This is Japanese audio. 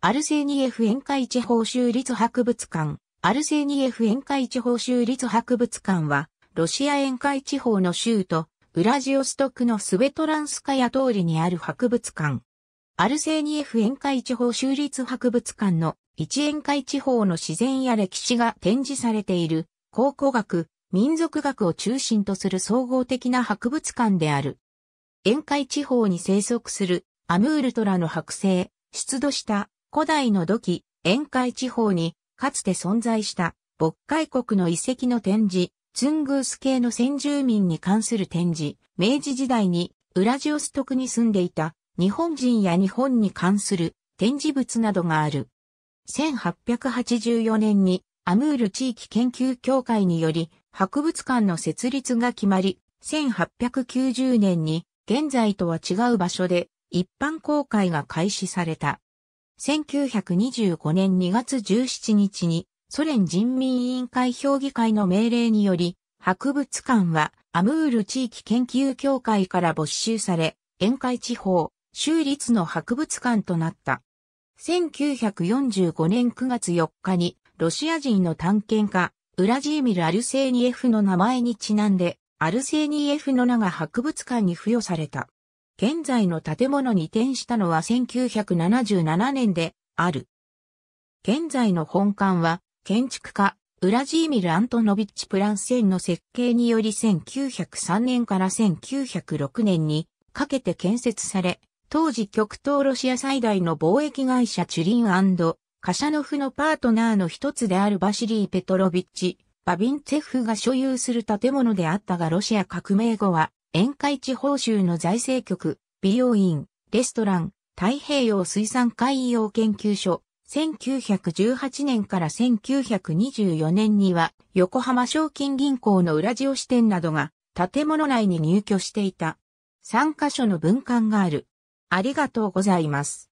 アルセーニエフ宴会地方州立博物館。アルセーニエフ宴会地方州立博物館は、ロシア宴会地方の州都、ウラジオストクのスベトランスカヤ通りにある博物館。アルセーニエフ宴会地方州立博物館の一宴会地方の自然や歴史が展示されている、考古学、民族学を中心とする総合的な博物館である。宴会地方に生息するアムールトラの剥製、出土した古代の土器、沿海地方に、かつて存在した、渤海国の遺跡の展示、ツングース系の先住民に関する展示、明治時代に、ウラジオストクに住んでいた、日本人や日本に関する展示物などがある。1884年に、アムール地域研究協会により、博物館の設立が決まり、1890年に、現在とは違う場所で、一般公開が開始された。1925年2月17日にソ連人民委員会評議会の命令により、博物館はアムール地域研究協会から没収され、沿海地方、州立の博物館となった。1945年9月4日に、ロシア人の探検家、ウラジーミル・アルセーニエフの名前にちなんで、アルセーニエフの名が博物館に付与された。現在の建物に移転したのは1977年である。現在の本館は建築家ウラジーミル・アントノビッチ・プランセンの設計により1903年から1906年にかけて建設され、当時極東ロシア最大の貿易会社チュリンカシャノフのパートナーの一つであるバシリー・ペトロビッチ、バビンツェフが所有する建物であったがロシア革命後は沿会地方州の財政局、美容院、レストラン、太平洋水産海洋研究所、1918年から1924年には横浜賞金銀行の裏地を支店などが建物内に入居していた。3カ所の分館がある。ありがとうございます。